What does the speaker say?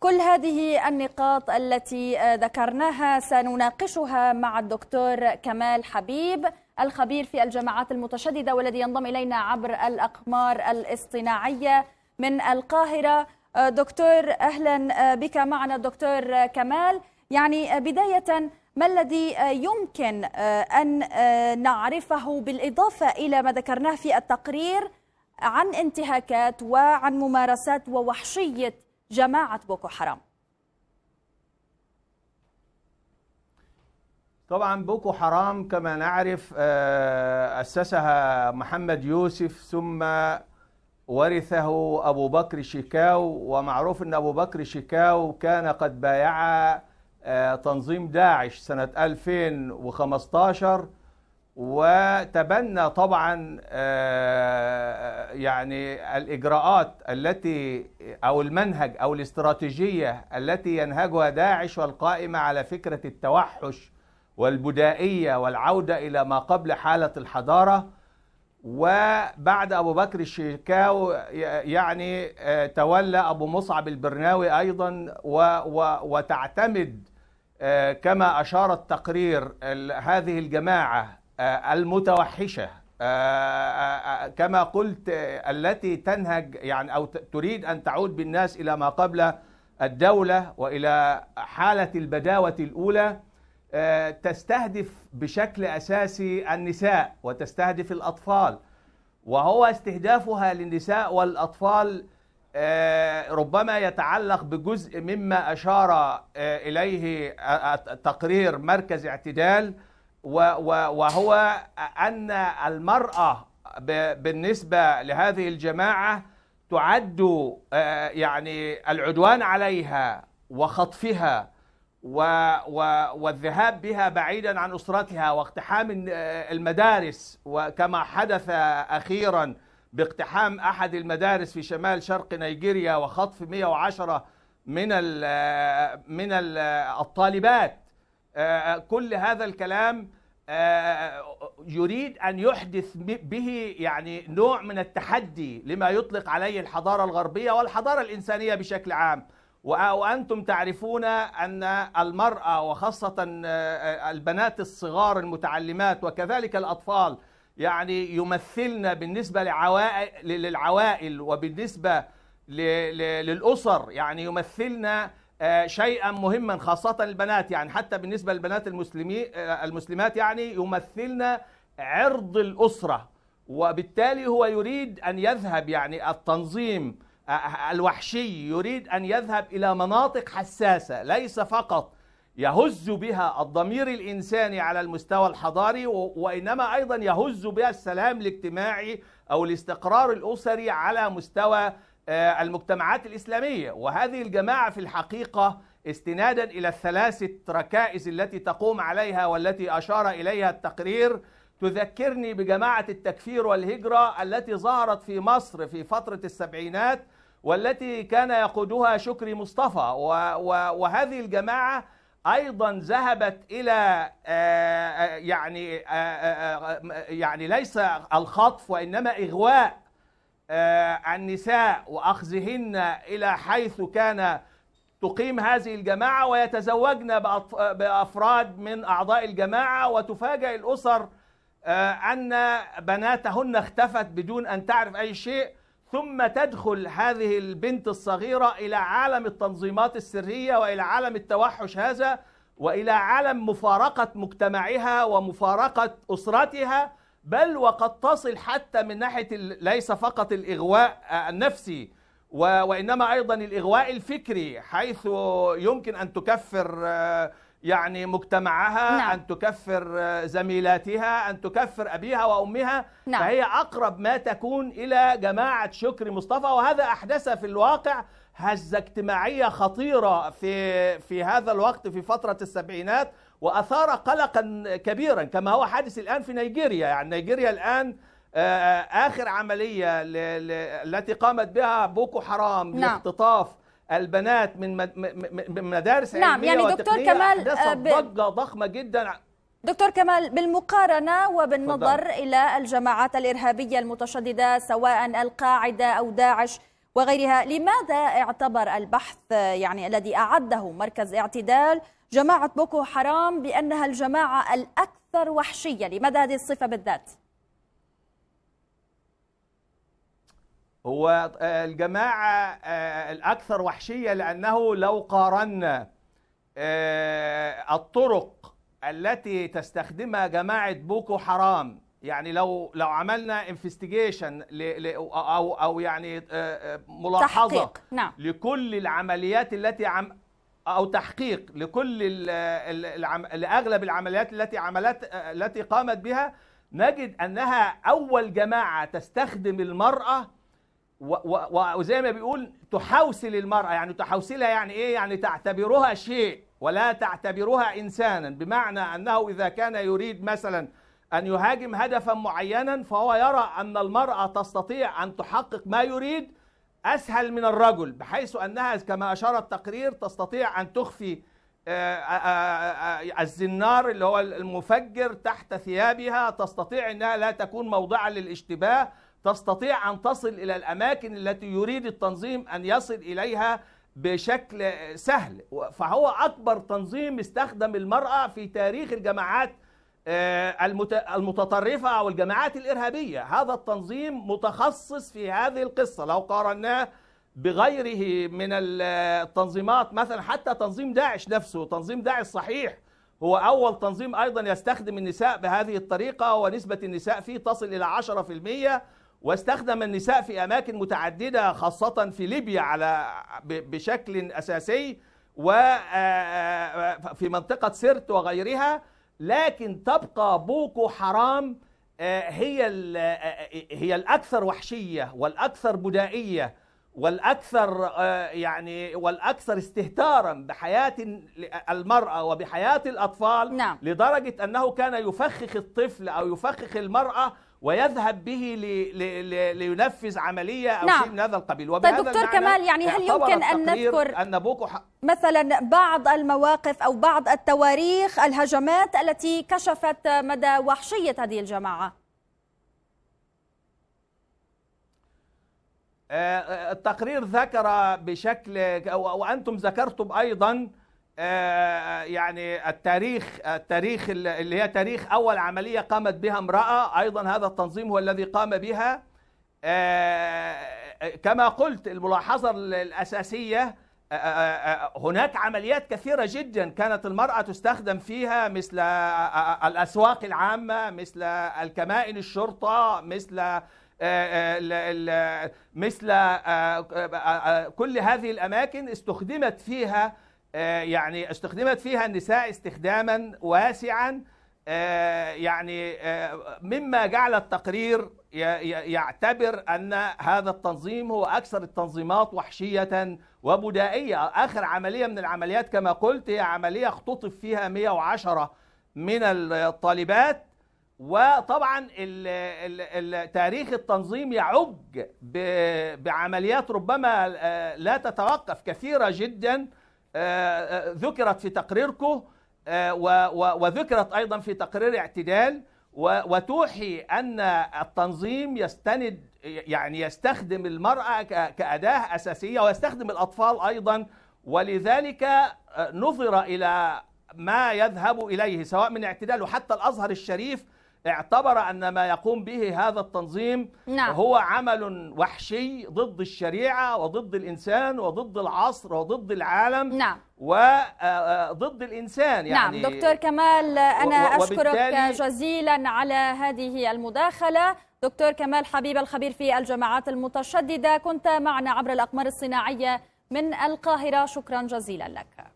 كل هذه النقاط التي آه، ذكرناها سنناقشها مع الدكتور كمال حبيب الخبير في الجماعات المتشدده والذي ينضم الينا عبر الاقمار الاصطناعيه من القاهره آه، دكتور اهلا آه، بك معنا دكتور كمال يعني بدايه ما الذي يمكن ان نعرفه بالاضافه الى ما ذكرناه في التقرير عن انتهاكات وعن ممارسات ووحشيه جماعة بوكو حرام طبعا بوكو حرام كما نعرف آه، أسسها محمد يوسف ثم ورثه أبو بكر شيكاو ومعروف أن أبو بكر شيكاو كان قد بايع آه، تنظيم داعش سنة 2015 وتبنى طبعا آه، يعني الاجراءات التي او المنهج او الاستراتيجيه التي ينهجها داعش والقائمه على فكره التوحش والبدائيه والعوده الى ما قبل حاله الحضاره وبعد ابو بكر الشيكاو يعني آه، تولى ابو مصعب البرناوي ايضا وتعتمد آه، كما اشار التقرير هذه الجماعه آه، المتوحشه آه، آه، كما قلت التي تنهج يعني او تريد ان تعود بالناس الى ما قبل الدوله والى حاله البداوه الاولى تستهدف بشكل اساسي النساء وتستهدف الاطفال وهو استهدافها للنساء والاطفال ربما يتعلق بجزء مما اشار اليه تقرير مركز اعتدال وهو أن المرأة بالنسبة لهذه الجماعة تعد آه، يعني العدوان عليها وخطفها والذهاب بها بعيدا عن أسرتها واقتحام آه، المدارس وكما حدث أخيرا باقتحام أحد المدارس في شمال شرق نيجيريا وخطف 110 من آه، من الطالبات آه، آه، كل هذا الكلام آه، يريد ان يحدث به يعني نوع من التحدي لما يطلق عليه الحضاره الغربيه والحضاره الانسانيه بشكل عام وانتم تعرفون ان المراه وخاصه البنات الصغار المتعلمات وكذلك الاطفال يعني يمثلن بالنسبه للعوائل وبالنسبه للاسر يعني يمثلن آه، شيئا مهما خاصة البنات يعني حتى بالنسبة للبنات المسلمين آه، المسلمات يعني يمثلن عرض الأسرة وبالتالي هو يريد أن يذهب يعني التنظيم آه، الوحشي يريد أن يذهب إلى مناطق حساسة ليس فقط يهز بها الضمير الإنساني على المستوى الحضاري وإنما أيضا يهز بها السلام الاجتماعي أو الاستقرار الأسري على مستوى آه، المجتمعات الإسلامية وهذه الجماعة في الحقيقة استنادا إلى الثلاثة ركائز التي تقوم عليها والتي أشار إليها التقرير تذكرني بجماعة التكفير والهجرة التي ظهرت في مصر في فترة السبعينات والتي كان يقودها شكري مصطفى وهذه الجماعة ايضا ذهبت الى آه، آه، يعني يعني ليس الخطف وانما اغواء آه، النساء وأخذهن إلى حيث كان تقيم هذه الجماعة ويتزوجن بأفراد من أعضاء الجماعة وتفاجئ الأسر آه، أن بناتهن اختفت بدون أن تعرف أي شيء ثم تدخل هذه البنت الصغيرة إلى عالم التنظيمات السرية وإلى عالم التوحش هذا وإلى عالم مفارقة مجتمعها ومفارقة أسرتها بل وقد تصل حتى من ناحية ليس فقط الإغواء النفسي وإنما أيضا الإغواء الفكري حيث يمكن أن تكفر آه، يعني مجتمعها نعم. أن تكفر آه، زميلاتها أن تكفر أبيها وأمها نعم. فهي أقرب ما تكون إلى جماعة شكر مصطفى وهذا أحدث في الواقع هزة اجتماعية خطيرة في, في هذا الوقت في فترة السبعينات وأثار قلقا كبيرا كما هو حادث الآن في نيجيريا يعني نيجيريا الآن آه، آه، آخر عملية التي قامت بها بوكو حرام نعم. لاختطاف البنات من مدارس نعم علمية يعني دكتور كمال آه، ضجة ضخمة جدا دكتور كمال بالمقارنة وبالنظر فضل. إلى الجماعات الإرهابية المتشددة سواء القاعدة أو داعش وغيرها لماذا اعتبر البحث يعني الذي أعده مركز اعتدال جماعة بوكو حرام بأنها الجماعة الأكثر وحشية لماذا هذه الصفة بالذات؟ هو آه، الجماعة آه، الأكثر وحشية لأنه لو قارنا آه، الطرق التي تستخدمها جماعة بوكو حرام يعني لو لو عملنا انفستيجيشن او او يعني ملاحظه تحقيق. نعم. لكل العمليات التي عم او تحقيق لكل لاغلب العمليات التي عملت التي قامت بها نجد انها اول جماعه تستخدم المراه وزي ما بيقول تحوسل المراه يعني تحوسلها يعني ايه يعني تعتبرها شيء ولا تعتبرها انسانا بمعنى انه اذا كان يريد مثلا ان يهاجم هدفا معينا فهو يرى ان المراه تستطيع ان تحقق ما يريد أسهل من الرجل بحيث أنها كما أشار التقرير تستطيع أن تخفي آه، آه، آه، الزنار اللي هو المفجر تحت ثيابها تستطيع أنها لا تكون موضعا للاشتباه تستطيع أن تصل إلى الأماكن التي يريد التنظيم أن يصل إليها بشكل سهل فهو أكبر تنظيم استخدم المرأة في تاريخ الجماعات آه، المتطرفة أو الجماعات الإرهابية هذا التنظيم متخصص في هذه القصة لو قارناه بغيره من التنظيمات مثلا حتى تنظيم داعش نفسه تنظيم داعش صحيح هو أول تنظيم أيضا يستخدم النساء بهذه الطريقة ونسبة النساء فيه تصل إلى 10% واستخدم النساء في أماكن متعددة خاصة في ليبيا على بشكل أساسي وفي آه، آه، منطقة سرت وغيرها لكن تبقى بوكو حرام آه، هي آه، آه، هي الاكثر وحشيه والاكثر بدائيه والاكثر يعني والاكثر استهتارا بحياه المراه وبحياه الاطفال نعم. لدرجه انه كان يفخخ الطفل او يفخخ المراه ويذهب به لي لي لينفذ عمليه او نعم. شيء من هذا القبيل طيب دكتور كمال يعني هل يمكن ان نذكر ان بوكو ح... مثلا بعض المواقف او بعض التواريخ الهجمات التي كشفت مدى وحشيه هذه الجماعه آه، آه، التقرير ذكر بشكل وانتم ذكرتم ايضا آه، يعني التاريخ التاريخ اللي هي تاريخ اول عمليه قامت بها امراه ايضا هذا التنظيم هو الذي قام بها آه، كما قلت الملاحظه الاساسيه آه، هناك عمليات كثيره جدا كانت المراه تستخدم فيها مثل الاسواق العامه مثل الكمائن الشرطه مثل مثل كل هذه الاماكن استخدمت فيها آه، يعني استخدمت فيها النساء استخداما واسعا آه، يعني آه، مما جعل التقرير يعتبر ان هذا التنظيم هو اكثر التنظيمات وحشيه وبدائيه، اخر عمليه من العمليات كما قلت هي عمليه اختطف فيها 110 من الطالبات وطبعا تاريخ التنظيم يعج بعمليات ربما لا تتوقف كثيره جدا آه، آه، ذكرت في تقريركم آه، وذكرت أيضا في تقرير اعتدال وتوحي أن التنظيم يستند يعني يستخدم المرأة كأداة أساسية ويستخدم الأطفال أيضا ولذلك نظر إلى ما يذهب إليه سواء من اعتدال وحتى الأزهر الشريف اعتبر أن ما يقوم به هذا التنظيم نعم. هو عمل وحشي ضد الشريعة وضد الإنسان وضد العصر وضد العالم نعم. وضد آه، آه، الإنسان نعم. يعني نعم دكتور كمال آه، أنا أشكرك جزيلا على هذه المداخلة دكتور كمال حبيب الخبير في الجماعات المتشددة كنت معنا عبر الأقمار الصناعية من القاهرة شكرا جزيلا لك